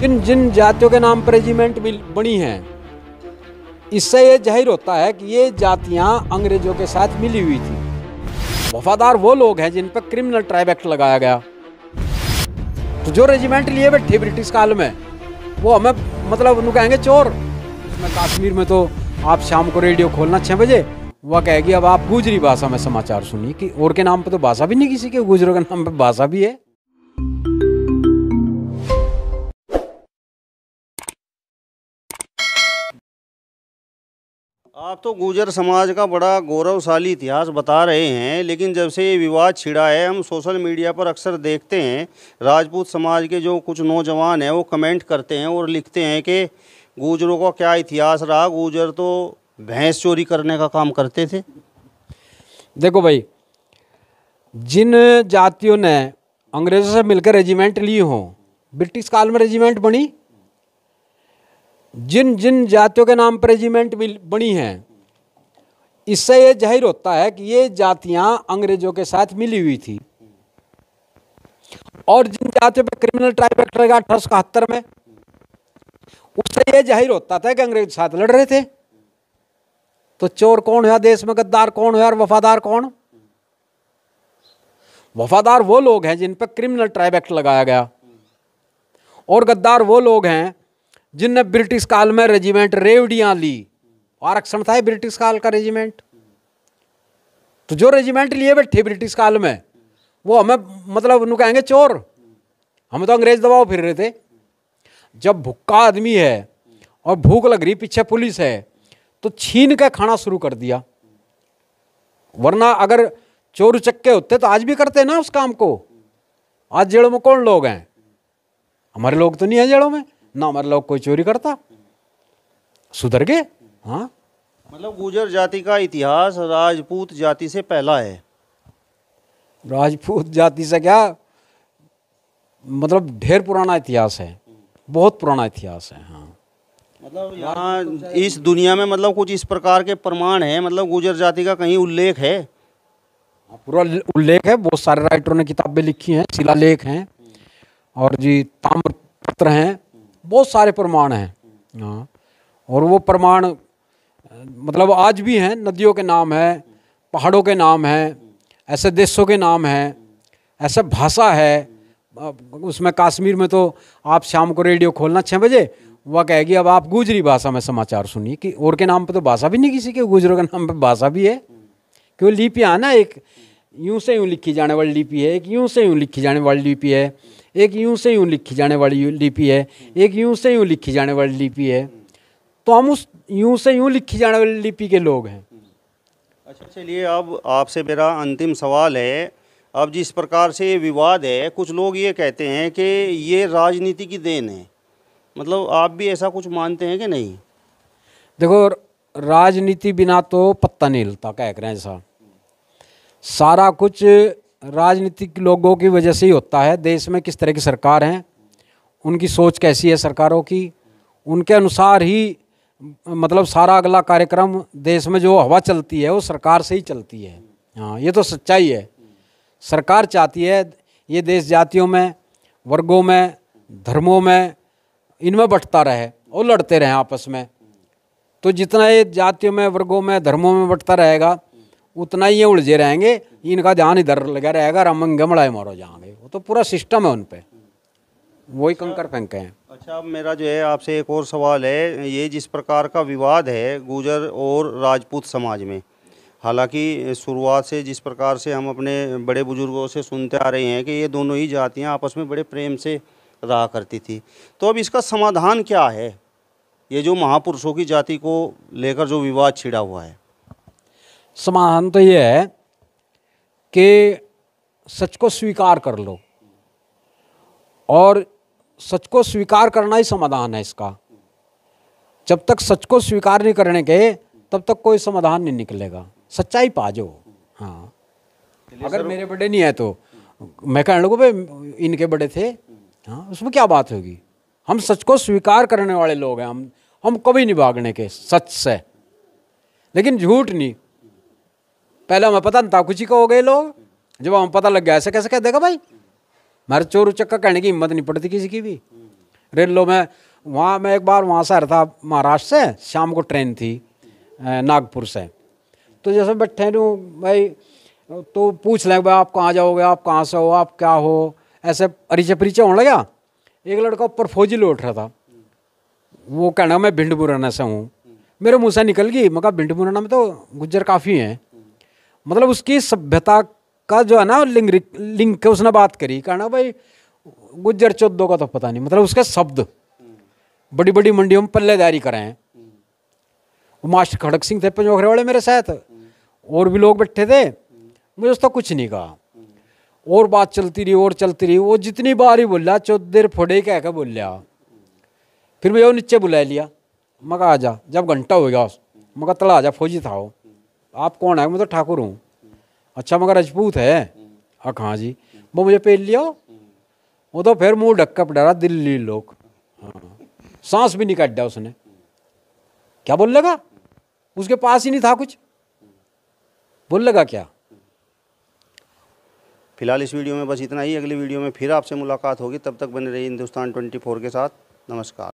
जिन जिन जातियों के नाम पर रेजिमेंट बनी हैं इससे ये जाहिर होता है कि ये जातियाँ अंग्रेजों के साथ मिली हुई थी वफादार वो लोग हैं जिन पर क्रिमिनल ट्राइब एक्ट लगाया गया तो जो रेजिमेंट लिए बैठे ब्रिटिश काल में वो हमें मतलब उनको कहेंगे चोर मैं कश्मीर में तो आप शाम को रेडियो खोलना छः बजे वह कहेगी अब आप गुजरी भाषा में समाचार सुनिए कि और के नाम पर तो भाषा भी नहीं किसी के गुजरों के नाम पर भाषा भी है आप तो गुजर समाज का बड़ा गौरवशाली इतिहास बता रहे हैं लेकिन जब से ये विवाद छिड़ा है हम सोशल मीडिया पर अक्सर देखते हैं राजपूत समाज के जो कुछ नौजवान हैं वो कमेंट करते हैं और लिखते हैं कि गुजरों का क्या इतिहास रहा गुजर तो भैंस चोरी करने का काम करते थे देखो भाई जिन जातियों ने अंग्रेज़ों से मिलकर रेजिमेंट ली हो ब्रिटिश काल में रेजिमेंट बनी जिन जिन जातियों के नाम पर रेजिमेंट बनी हैं इससे ये जाहिर होता है कि ये जातियां अंग्रेजों के साथ मिली हुई थी और जिन जातियों पर क्रिमिनल ट्राइब एक्ट लगा अठारह सौ में उससे ये जाहिर होता था कि अंग्रेज साथ लड़ रहे थे तो चोर कौन है देश में गद्दार कौन है और वफादार कौन वफादार वो लोग हैं जिन पर क्रिमिनल ट्राइब एक्ट लगाया गया और गद्दार वो लोग हैं जिनने ब्रिटिश काल में रेजिमेंट रेवड़ियां ली आरक्षण था ब्रिटिश काल का रेजिमेंट तो जो रेजिमेंट लिए बैठे ब्रिटिश काल में वो हमें मतलब उन्हें कहेंगे चोर हमें तो अंग्रेज दबाव फिर रहे थे जब भुक्का आदमी है और भूख लग रही पीछे पुलिस है तो छीन के खाना शुरू कर दिया वरना अगर चोर चक्के होते तो आज भी करते ना उस काम को आज जेड़ों में कौन लोग हैं हमारे लोग तो नहीं हैं जेड़ों में ना मतलब कोई चोरी करता सुधर गए हाँ मतलब गुजर जाति का इतिहास राजपूत जाति से पहला है राजपूत जाति से क्या मतलब ढेर पुराना इतिहास है बहुत पुराना इतिहास है हाँ मतलब यहाँ इस दुनिया में मतलब कुछ इस प्रकार के प्रमाण है मतलब गुजर जाति का कहीं उल्लेख है हाँ, पूरा उल्लेख है बहुत सारे राइटरों ने किताबें लिखी हैं शिलालेख हैं और जी ताम्र पत्र हैं बहुत सारे प्रमाण हैं हाँ और वो प्रमाण मतलब आज भी हैं नदियों के नाम हैं पहाड़ों के नाम हैं ऐसे देशों के नाम हैं ऐसा भाषा है उसमें कश्मीर में तो आप शाम को रेडियो खोलना छः बजे वह कहेगी अब आप गुजरी भाषा में समाचार सुनिए कि और के नाम पर तो भाषा भी नहीं किसी के गुजरों के नाम पर भाषा भी है क्यों लिपियाँ ना एक यूं से यूं लिखी जाने वाली लिपि है एक यूं से यूं लिखी जाने वाली लिपि है एक यूं से यूं लिखी जाने वाली लिपि है एक यूं से यूं लिखी जाने वाली लिपि है तो हम उस यूं से यूं लिखी जाने वाली लिपि के लोग हैं अच्छा चलिए अब आपसे मेरा अंतिम सवाल है अब जिस प्रकार से ये विवाद है कुछ लोग ये कहते हैं कि ये राजनीति की देन है मतलब आप भी ऐसा कुछ मानते हैं कि नहीं देखो राजनीति बिना तो पत्ता नहीं हिलता कह रहे हैं साहब सारा कुछ राजनीतिक लोगों की वजह से ही होता है देश में किस तरह की सरकार हैं उनकी सोच कैसी है सरकारों की उनके अनुसार ही मतलब सारा अगला कार्यक्रम देश में जो हवा चलती है वो सरकार से ही चलती है हाँ ये तो सच्चाई है सरकार चाहती है ये देश जातियों में वर्गों में धर्मों में इनमें बंटता रहे और लड़ते रहें आपस में तो जितना ये जातियों में वर्गों में धर्मों में बंटता रहेगा उतना ही ये उलझे रहेंगे इनका ध्यान इधर लगा रहेगा रमन गमलाए मारो जाएंगे वो तो पूरा सिस्टम है उन पर वही अच्छा। कंकर फेंके हैं अच्छा अब मेरा जो है आपसे एक और सवाल है ये जिस प्रकार का विवाद है गुजर और राजपूत समाज में हालांकि शुरुआत से जिस प्रकार से हम अपने बड़े बुजुर्गों से सुनते आ रहे हैं कि ये दोनों ही जातियाँ आपस में बड़े प्रेम से रहा करती थी तो अब इसका समाधान क्या है ये जो महापुरुषों की जाति को लेकर जो विवाद छिड़ा हुआ है समाधान तो यह है कि सच को स्वीकार कर लो और सच को स्वीकार करना ही समाधान है इसका जब तक सच को स्वीकार नहीं करने के तब तक कोई समाधान नहीं निकलेगा सच्चाई पा जो हाँ अगर मेरे बड़े नहीं है तो मैं कहने लगू भाई इनके बड़े थे हाँ उसमें क्या बात होगी हम सच को स्वीकार करने वाले लोग हैं हम हम कभी नहीं भागने के सच से लेकिन झूठ नहीं पहले हमें पता नहीं था कुछ ही को हो गए लोग जब हमें पता लग गया ऐसे कैसे कह देगा भाई मारे चोर चक्का कहने की हिम्मत नहीं पड़ती किसी की भी रेल लो में वहाँ मैं एक बार वहाँ से आया था महाराष्ट्र से शाम को ट्रेन थी नागपुर से तो जैसे बैठे रूँ भाई तो पूछ लें भाई आप कहाँ जाओगे आप कहाँ से हो आप क्या हो ऐसे परिचय परिचय होने लगा एक लड़का ऊपर फौजी लौट रहा था वो कहना मैं भिंड मुरैना से हूँ मेरे मुँह से निकल गई मैं कहा भिंड मुराना में तो गुज्जर काफ़ी हैं मतलब उसकी सभ्यता का जो है ना लिंग लिंग के उसने बात करी कहना भाई गुज्जर चौदो का तो पता नहीं मतलब उसके शब्द बड़ी बड़ी मंडियों में पल्लेदारी कराएं मास्टर खड़क सिंह थे पंजोखरे वाले मेरे साथ और भी लोग बैठे थे मुझे उसका कुछ नहीं कहा और बात चलती रही और चलती रही वो जितनी बार ही बोला चौधर फोड़े कह के लिया फिर मैं वो नीचे बुला लिया मगा आ जा जब घंटा हो गया मगा तला तला जा फौजी था वो आप कौन है मैं तो ठाकुर हूँ अच्छा मगर राजपूत है हाँ हाँ जी वो मुझे पेल लिया वो तो फिर मुँह ढक कप डरा दिल्ली लोग हाँ। सांस भी नहीं काटा उसने क्या बोल लगा उसके पास ही नहीं था कुछ बोल लगा क्या फिलहाल इस वीडियो में बस इतना ही अगली वीडियो में फिर आपसे मुलाकात होगी तब तक बने रहिए हिंदुस्तान 24 के साथ नमस्कार